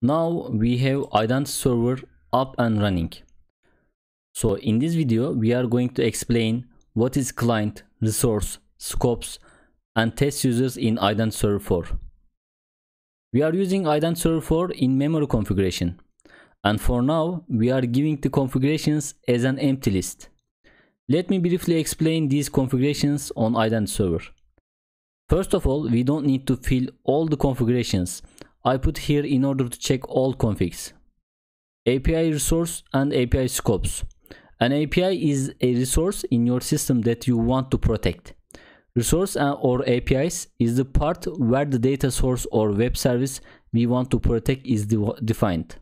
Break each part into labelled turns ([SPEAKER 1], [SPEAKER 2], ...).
[SPEAKER 1] Now we have ident server up and running. So in this video, we are going to explain what is client, resource, scopes, and test users in ident server 4. We are using ident server 4 in memory configuration. And for now, we are giving the configurations as an empty list. Let me briefly explain these configurations on ident server. First of all, we don't need to fill all the configurations I put here in order to check all configs. API resource and API scopes. An API is a resource in your system that you want to protect. Resource or APIs is the part where the data source or web service we want to protect is de defined.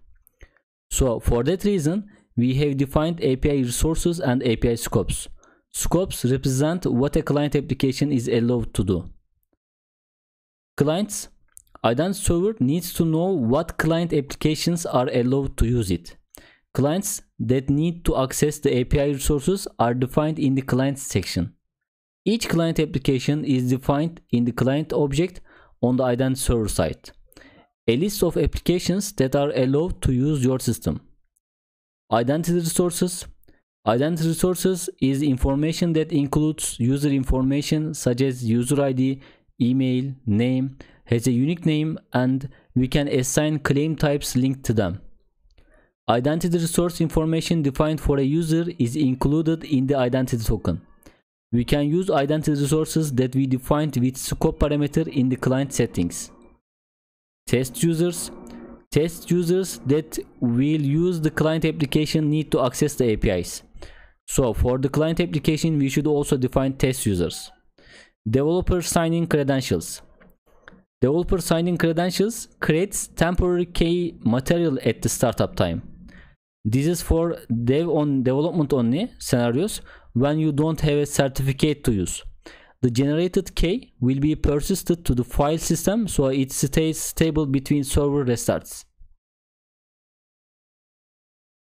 [SPEAKER 1] So for that reason, we have defined API resources and API scopes. Scopes represent what a client application is allowed to do. Clients IDAN server needs to know what client applications are allowed to use it. Clients that need to access the API resources are defined in the clients section. Each client application is defined in the client object on the IDAN server side. A list of applications that are allowed to use your system. Identity resources. Identity resources is information that includes user information such as user ID, email, name, has a unique name and we can assign claim types linked to them. Identity resource information defined for a user is included in the identity token. We can use identity resources that we defined with scope parameter in the client settings. Test users Test users that will use the client application need to access the APIs. So for the client application, we should also define test users. Developer signing credentials. Developer signing credentials creates temporary key material at the startup time. This is for dev on development only scenarios when you don't have a certificate to use. The generated key will be persisted to the file system so it stays stable between server restarts.